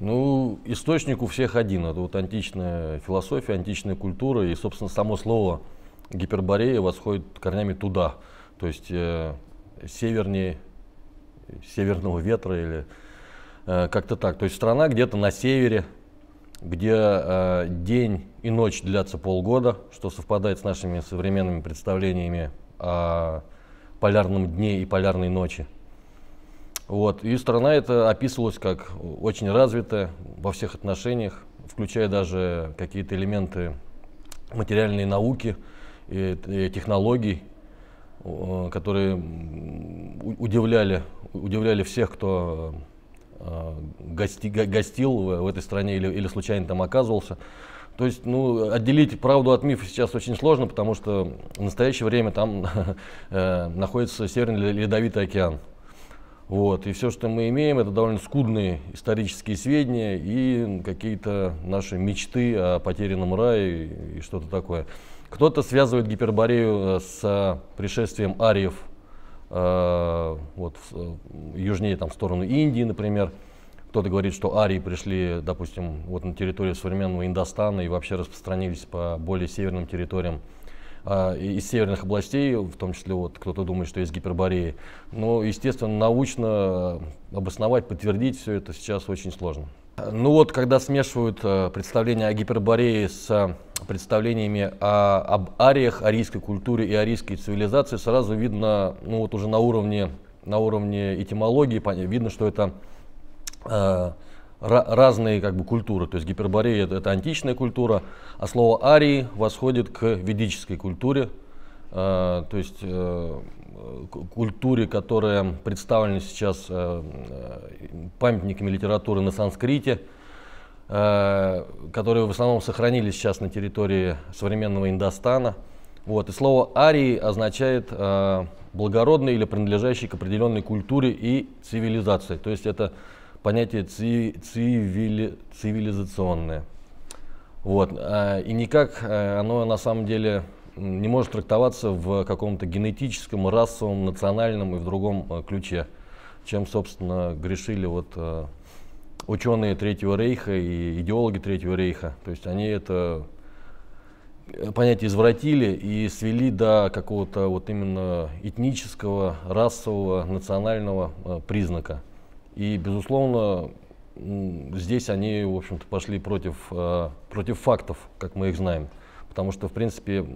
Ну, источник у всех один. Это вот античная философия, античная культура. И, собственно, само слово гиперборея восходит корнями туда. То есть э, севернее северного ветра или э, как-то так. То есть страна где-то на севере, где э, день и ночь длятся полгода, что совпадает с нашими современными представлениями о полярном дне и полярной ночи. Вот. И страна эта описывалась как очень развитая во всех отношениях, включая даже какие-то элементы материальной науки и, и технологий, которые удивляли, удивляли всех, кто а, гости, гостил в, в этой стране или, или случайно там оказывался. То есть, ну, отделить правду от мифа сейчас очень сложно, потому что в настоящее время там э, находится Северный Ледовитый океан. Вот. И все, что мы имеем, это довольно скудные исторические сведения и какие-то наши мечты о потерянном рае и, и что-то такое. Кто-то связывает Гиперборею э, с пришествием ариев э, вот, э, южнее, там, в сторону Индии, например. Кто-то говорит, что арии пришли, допустим, вот на территорию современного Индостана и вообще распространились по более северным территориям а, из северных областей, в том числе вот кто-то думает, что есть гипербореи. Но, ну, естественно, научно обосновать, подтвердить все это сейчас очень сложно. Ну вот, когда смешивают э, представление о гипербореи с представлениями о, об ариях, арийской культуре и арийской цивилизации, сразу видно, ну вот уже на уровне, на уровне этимологии, видно, что это э, разные как бы, культуры. То есть гиперборея это, это античная культура, а слово арии восходит к ведической культуре, э, то есть э, культуре, которая представлена сейчас э, э, памятниками литературы на санскрите, э, которые в основном сохранились сейчас на территории современного Индостана. Вот. И слово арии означает э, благородный или принадлежащий к определенной культуре и цивилизации. То есть это понятие цивили, цивилизационное. Вот. Э, и никак э, оно на самом деле не может трактоваться в каком-то генетическом, расовом, национальном и в другом э, ключе, чем, собственно, грешили вот ученые Третьего Рейха и идеологи Третьего Рейха. То есть они это понятие извратили и свели до какого-то вот именно этнического, расового, национального признака. И, безусловно, здесь они, в общем-то, пошли против, э, против фактов, как мы их знаем. Потому что, в принципе,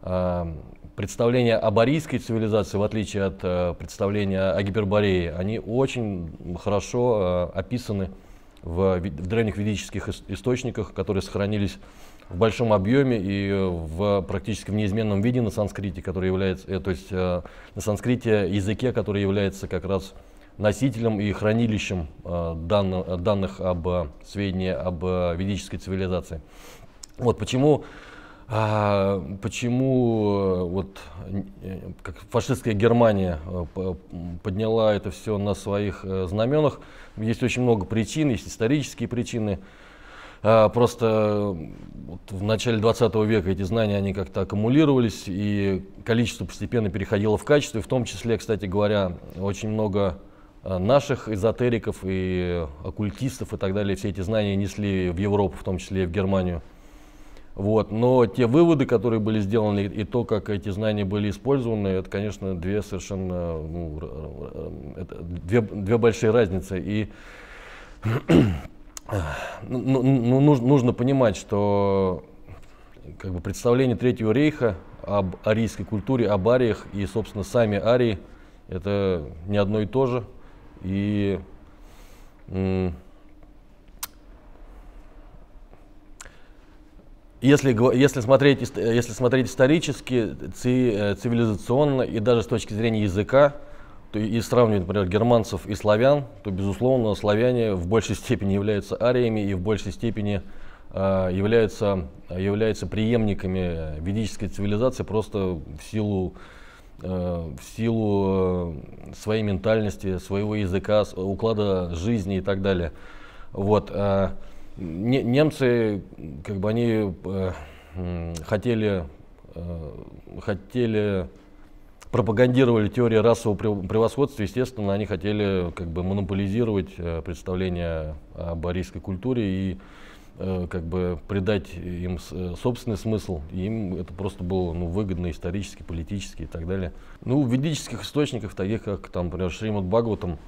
э, представления о борийской цивилизации, в отличие от э, представления о Гиперборее, они очень хорошо описаны в, в древних ведических источниках, которые сохранились в большом объеме и в практически в неизменном виде на санскрите, который является, то есть на санскрите языке, который является как раз носителем и хранилищем э, данных, э, данных об э, сведении об ведической цивилизации. Вот почему а, почему вот, как фашистская Германия подняла это все на своих знаменах? Есть очень много причин, есть исторические причины. А, просто вот в начале 20 века эти знания, они как-то аккумулировались, и количество постепенно переходило в качество. И в том числе, кстати говоря, очень много Э, наших эзотериков и оккультистов и так далее, все эти знания несли в Европу, в том числе и в Германию. Вот. Но те выводы, которые были сделаны, и то, как эти знания были использованы, это, конечно, две совершенно ну, это две, две большие разницы. И ну, ну, ну нужно, понимать, что как бы, представление Третьего рейха об арийской культуре, об ариях и, собственно, сами арии – это не одно и то же. И если, если, смотреть, э, если смотреть исторически, э, цивилизационно и даже с точки зрения языка, то и сравнивать, например, германцев и славян, то, безусловно, славяне в большей степени являются ариями и в большей степени а, являются, являются преемниками ведической цивилизации просто в силу Э, в силу э, своей ментальности, своего языка, уклада жизни и так далее. Вот. Э, немцы, как бы они хотели, хотели пропагандировали теорию расового превосходства, естественно, они хотели как бы монополизировать представление о арийской культуре и Э, как бы придать им э, собственный смысл. Им это просто было ну, выгодно исторически, политически и так далее. Ну, в ведических источниках, таких как, там, например, Шримад Бхагаватам,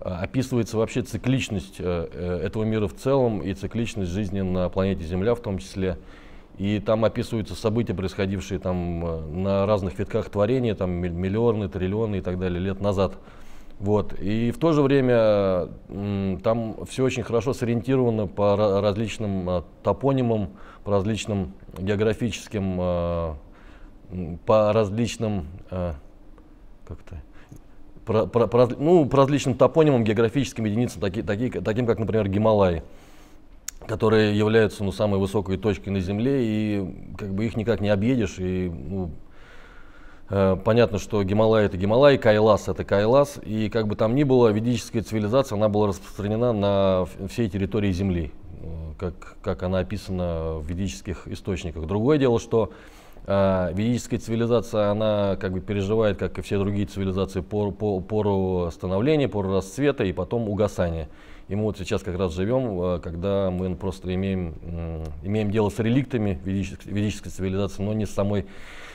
а, описывается вообще цикличность э, этого мира в целом и цикличность жизни на планете Земля в том числе. И там описываются события, происходившие там на разных витках творения, там миллионы, триллионы и так далее лет назад. Вот. И в то же время там все очень хорошо сориентировано по различным а, топонимам, по различным географическим, а, по различным а, как-то про, про, про, ну, по различным топонимам, географическим единицам, таки, таки, таким как, например, Гималай, которые являются ну, самой высокой точкой на Земле, и как бы их никак не объедешь, и ну, Э, понятно, что Гималай это Гималай, Кайлас это Кайлас, и как бы там ни было, ведическая цивилизация, она была распространена на всей территории Земли, э, как, как она описана в ведических источниках. Другое дело, что э, ведическая цивилизация, она как бы переживает, как и все другие цивилизации, пор, по, пору становления, пору расцвета и потом угасания. И мы вот сейчас как раз живем, когда мы просто имеем, имеем дело с реликтами ведической, ведической цивилизации, но не с самой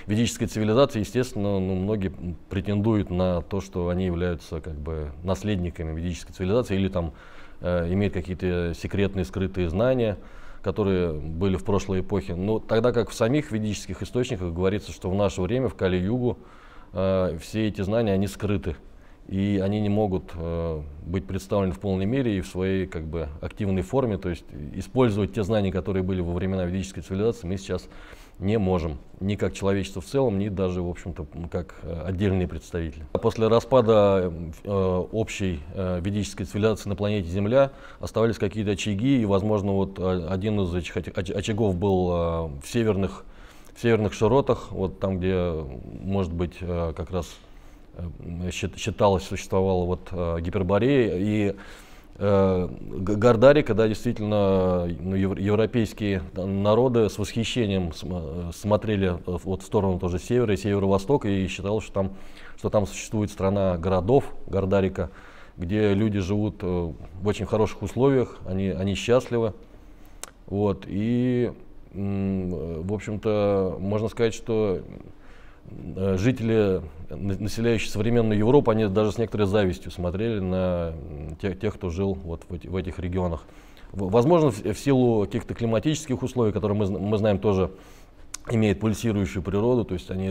ведической цивилизации, естественно, ну, многие претендуют на то, что они являются как бы наследниками ведической цивилизации или там э, имеют какие-то секретные скрытые знания, которые были в прошлой эпохе. Но тогда как в самих ведических источниках говорится, что в наше время, в Кали-Югу, э, все эти знания, они скрыты и они не могут э, быть представлены в полной мере и в своей как бы активной форме, то есть использовать те знания, которые были во времена ведической цивилизации, мы сейчас не можем. Ни как человечество в целом, ни даже, в общем-то, как э, отдельные представители. А после распада э, общей э, ведической цивилизации на планете Земля оставались какие-то очаги, и, возможно, вот а, один из очагов был в северных, в северных широтах, вот там, где, может быть, как раз считалось, существовала вот э, Гиперборея. И Э, Гордари, когда действительно ну, европейские народы с восхищением э, смотрели вот в сторону тоже севера и северо-востока и считал, что там, что там существует страна городов Гордарика, где люди живут э, в очень хороших условиях, они, они счастливы. Вот, и, в общем-то, можно сказать, что Э, жители, населяющие современную Европу, они даже с некоторой завистью смотрели на тех, тех кто жил вот в, эти, в этих регионах. Возможно, в, в силу каких-то климатических условий, которые мы, мы знаем тоже имеют пульсирующую природу, то есть они,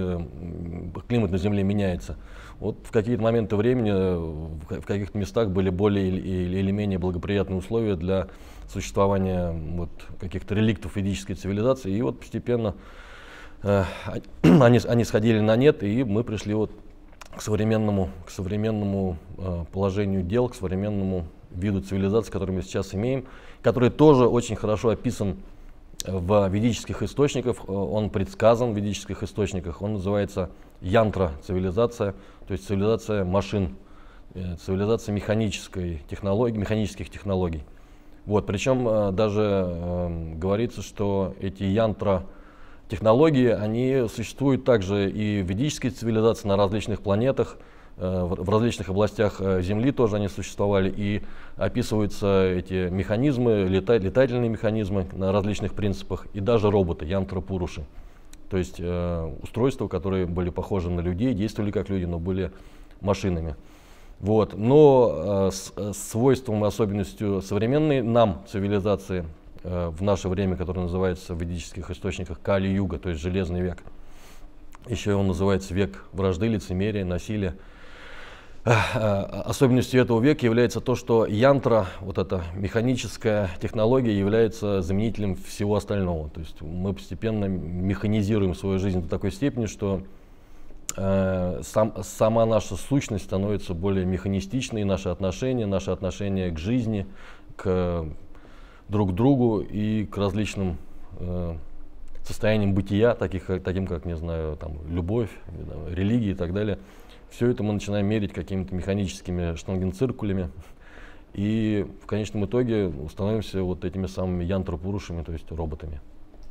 климат на Земле меняется. Вот в какие-то моменты времени э, в каких-то местах были более или менее благоприятные условия для существования вот, каких-то реликтов ведической цивилизации. И вот постепенно Э, они, они сходили на нет, и мы пришли вот к современному, к современному э, положению дел, к современному виду цивилизации, который мы сейчас имеем, который тоже очень хорошо описан э, в ведических источниках, он предсказан в ведических источниках, он называется янтра цивилизация, то есть цивилизация машин, цивилизация механической технологии, механических технологий. Вот, причем даже э, говорится, что эти янтра Технологии, они существуют также и в ведической цивилизации на различных планетах, э, в различных областях э, Земли тоже они существовали, и описываются эти механизмы, летательные механизмы на различных принципах, и даже роботы, янтропуруши. То есть э, устройства, которые были похожи на людей, действовали как люди, но были машинами. Вот. Но э, с, э, с свойством и особенностью современной нам цивилизации – Э, в наше время, который называется в ведических источниках Кали-Юга, то есть Железный век. Еще он называется век вражды, лицемерия, насилия. Э, э, особенностью этого века является то, что янтра, вот эта механическая технология, является заменителем всего остального. То есть мы постепенно механизируем свою жизнь до такой степени, что сам, сама наша сущность становится более механистичной, и наши отношения, наши отношения к жизни, к друг к другу и к различным э, состояниям бытия, таких, таким как, не знаю, там, любовь, там, религия и так далее. Все это мы начинаем мерить какими-то механическими штангенциркулями. И в конечном итоге становимся вот этими самыми янтропурушами, то есть роботами.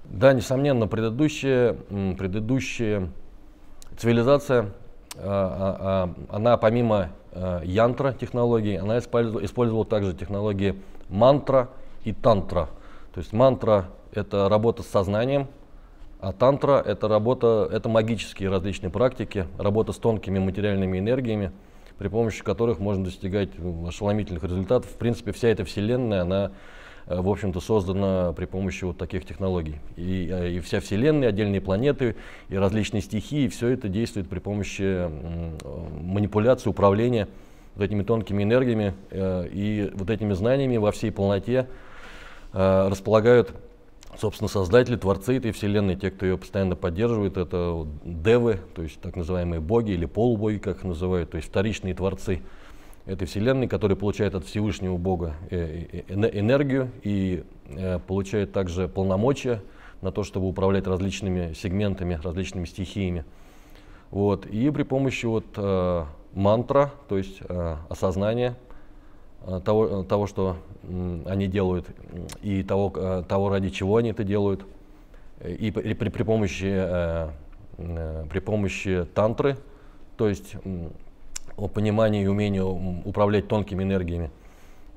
Да, несомненно, предыдущая, предыдущая цивилизация, а, а, а, она помимо э, янтра технологий, она использовала также технологии мантра – и тантра. То есть мантра – это работа с сознанием, а тантра – это работа, это магические различные практики, работа с тонкими материальными энергиями, при помощи которых можно достигать ну, ошеломительных результатов. В принципе, вся эта вселенная, она э, в общем-то, создана при помощи вот таких технологий. И, э, и вся Вселенная, отдельные планеты, и различные стихии, все это действует при помощи э, манипуляции, управления вот этими тонкими энергиями э, и вот этими знаниями во всей полноте э, располагают, собственно, создатели, творцы этой вселенной, те, кто ее постоянно поддерживает, это девы, то есть так называемые боги или полубоги, как их называют, то есть вторичные творцы этой вселенной, которые получают от Всевышнего Бога э, э, э, энергию и получают также полномочия на то, чтобы управлять различными сегментами, различными стихиями. Вот. И при помощи вот, мантра, то есть э, осознание э, того, э, того что они делают и того, того, ради чего они это делают. И при, при, помощи, при помощи тантры, то есть понимания и умения управлять тонкими энергиями,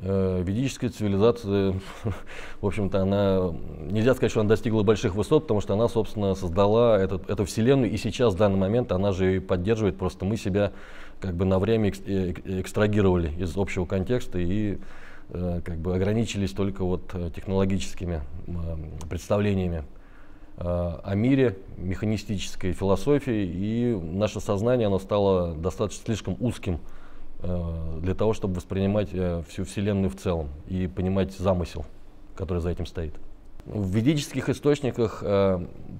ведическая цивилизация, в общем-то, она, нельзя сказать, что она достигла больших высот, потому что она, собственно, создала этот, эту вселенную, и сейчас, в данный момент, она же ее поддерживает, просто мы себя как бы на время э, э, экстрагировали из общего контекста и э, как бы ограничились только вот технологическими представлениями о мире, механистической философии, и наше сознание оно стало достаточно слишком узким для того, чтобы воспринимать всю Вселенную в целом и понимать замысел, который за этим стоит. В ведических источниках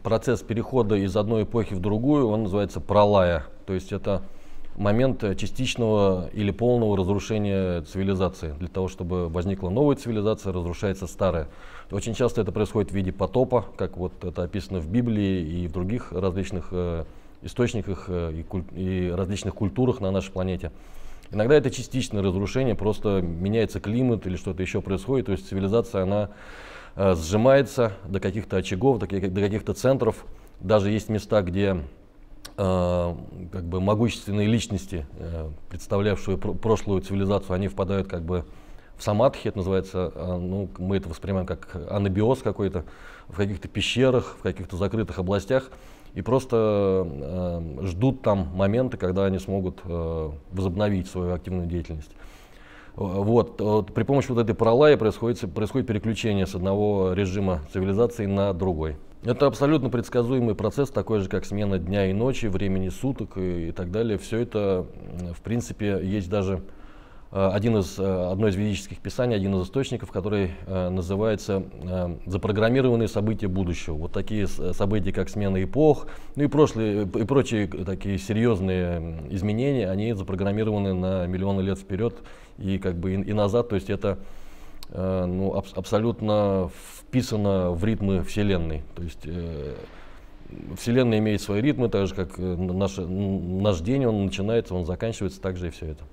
процесс перехода из одной эпохи в другую, он называется пралая, то есть это момент частичного или полного разрушения цивилизации. Для того, чтобы возникла новая цивилизация, разрушается старая. Очень часто это происходит в виде потопа, как вот это описано в Библии и в других различных э, источниках э, и, куль- и различных культурах на нашей планете. Иногда это частичное разрушение, просто меняется климат или что-то еще происходит. То есть цивилизация, она э, сжимается до каких-то очагов, до, до каких-то центров. Даже есть места, где Э, как бы могущественные личности, э, представлявшие прошлую цивилизацию, они впадают как бы в самадхи, это называется, а, ну, мы это воспринимаем как анабиоз какой-то, в каких-то пещерах, в каких-то закрытых областях, и просто э, ждут там моменты, когда они смогут э, возобновить свою активную деятельность. Вот, вот при помощи вот этой параллаи происходит, происходит переключение с одного режима цивилизации на другой. Это абсолютно предсказуемый процесс, такой же, как смена дня и ночи, времени суток и, и так далее. Все это, в принципе, есть даже э, один из, э, одно из ведических писаний, один из источников, который э, называется «Запрограммированные события будущего». Вот такие события, как смена эпох, ну и, прошлые, и прочие такие серьезные изменения, они запрограммированы на миллионы лет вперед и как бы и, и назад. То есть это Э, ну, аб- абсолютно вписано в ритмы Вселенной. То есть э, Вселенная имеет свои ритмы, так же как э, наш, наш день, он начинается, он заканчивается, так же и все это.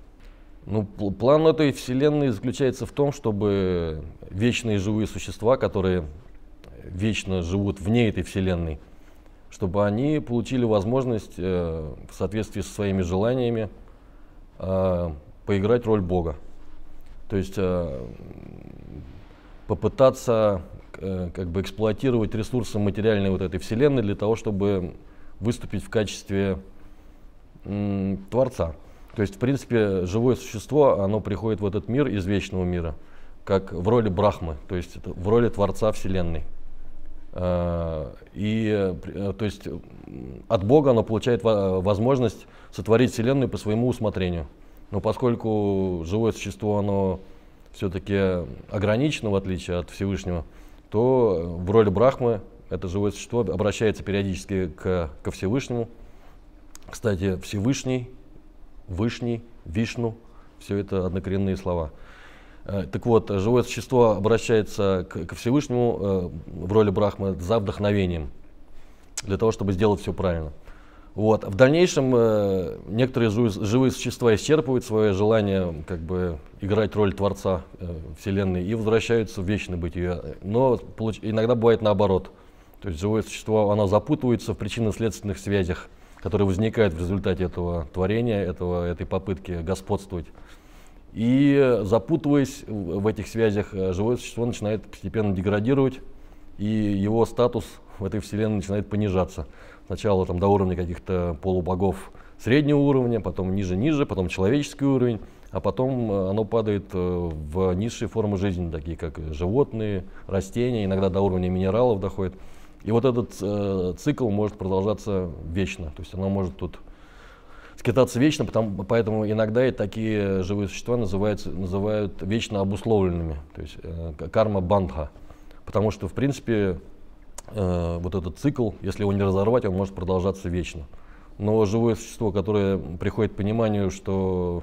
Ну, план этой Вселенной заключается в том, чтобы вечные живые существа, которые вечно живут вне этой Вселенной, чтобы они получили возможность э, в соответствии со своими желаниями э, поиграть роль Бога. То есть э, попытаться э, как бы эксплуатировать ресурсы материальной вот этой вселенной для того, чтобы выступить в качестве творца. То есть, в принципе, живое существо, оно приходит в этот мир из вечного мира, как в роли Брахмы, то есть в роли Творца Вселенной. Э, и, то есть, от Бога оно получает возможность сотворить Вселенную по своему усмотрению. Но поскольку живое существо, оно все-таки ограничено, в отличие от Всевышнего, то в роли Брахмы это живое существо обращается периодически к, ко Всевышнему. Кстати, Всевышний, Вышний, Вишну – все это однокоренные слова. Э, так вот, живое существо обращается к, ко Всевышнему э, в роли Брахмы за вдохновением, для того, чтобы сделать все правильно. Вот. В дальнейшем э, некоторые живые существа исчерпывают свое желание как бы, играть роль Творца э, Вселенной и возвращаются в вечное бытие. Но получ... иногда бывает наоборот. То есть живое существо оно запутывается в причинно-следственных связях, которые возникают в результате этого творения, этого, этой попытки господствовать. И э, запутываясь в этих связях, э, живое существо начинает постепенно деградировать, и его статус в этой Вселенной начинает понижаться. Сначала там до уровня каких-то полубогов среднего уровня, потом ниже-ниже, потом человеческий уровень, а потом э, оно падает э, в низшие формы жизни, такие как животные, растения, иногда до уровня минералов доходит. И вот этот э, цикл может продолжаться вечно, то есть оно может тут скитаться вечно, потому, поэтому иногда и такие живые существа называются, называют вечно обусловленными, то есть э, карма бандха, потому что в принципе э, вот этот цикл, если его не разорвать, он может продолжаться вечно. Но живое существо, которое приходит к пониманию, что,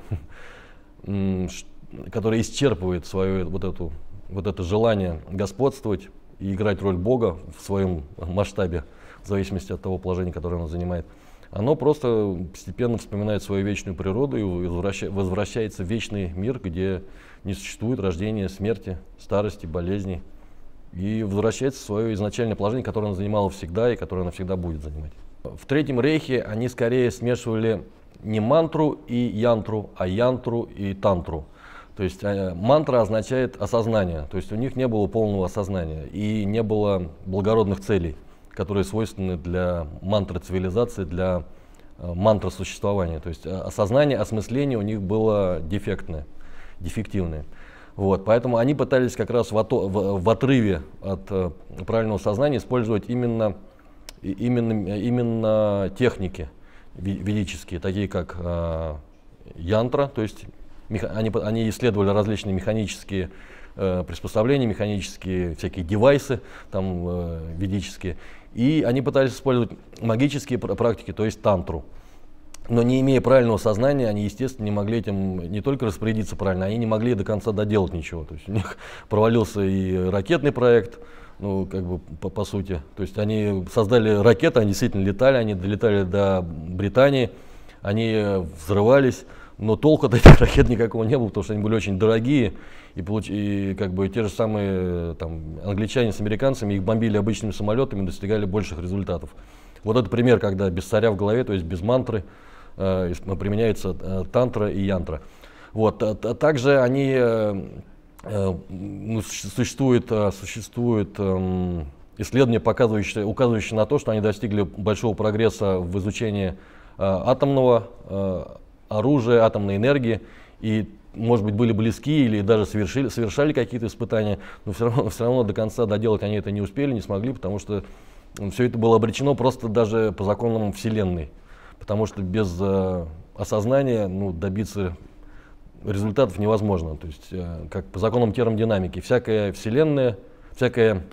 которое исчерпывает свое вот, эту, вот это желание господствовать и играть роль Бога в своем масштабе, в зависимости от того положения, которое оно занимает, оно просто постепенно вспоминает свою вечную природу и возвращается в вечный мир, где не существует рождения, смерти, старости, болезней и возвращается в свое изначальное положение, которое она занимала всегда и которое она всегда будет занимать. В Третьем Рейхе они скорее смешивали не мантру и янтру, а янтру и тантру. То есть э, мантра означает осознание, то есть у них не было полного осознания и не было благородных целей, которые свойственны для мантры цивилизации, для э, мантра существования. То есть э, осознание, осмысление у них было дефектное, дефективное. Вот, поэтому они пытались как раз в, ото, в, в отрыве от э, правильного сознания использовать именно, именно, именно техники ведические, такие как э, янтра, то есть меха, они, они исследовали различные механические э, приспособления, механические всякие девайсы там э, ведические, и они пытались использовать магические практики, то есть тантру но не имея правильного сознания, они, естественно, не могли этим не только распорядиться правильно, они не могли до конца доделать ничего. То есть у них провалился и ракетный проект, ну, как бы по, по сути. То есть они создали ракеты, они действительно летали, они долетали до Британии, они взрывались, но толку от этих ракет никакого не было, потому что они были очень дорогие, и, получ... и как бы те же самые там, англичане с американцами их бомбили обычными самолетами, достигали больших результатов. Вот это пример, когда без царя в голове, то есть без мантры, Э, применяется э, тантра и янтра. Вот. А, а также они э, ну, существует, существует эм, исследования, показывающие, указывающие на то, что они достигли большого прогресса в изучении атомного оружия, атомной энергии, и, может быть, были близки или даже совершили, совершали какие-то испытания, но все равно, все равно до конца доделать они это не успели, не смогли, потому что все это было обречено просто даже по законам Вселенной потому что без э, осознания ну, добиться результатов невозможно. То есть, э, как по законам термодинамики, всякая вселенная, всякая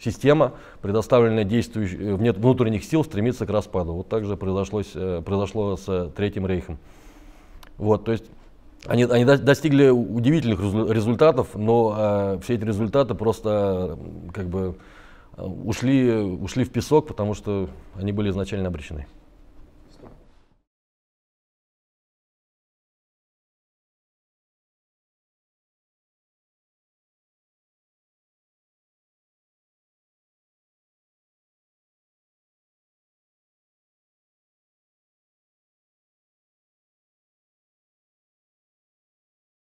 система, предоставленная действующим э, внутренних сил, стремится к распаду. Вот так же произошло, э, произошло с Третьим Рейхом. Вот, то есть они, они достигли удивительных результатов, но э, все эти результаты просто э, как бы ушли, ушли в песок, потому что они были изначально обречены.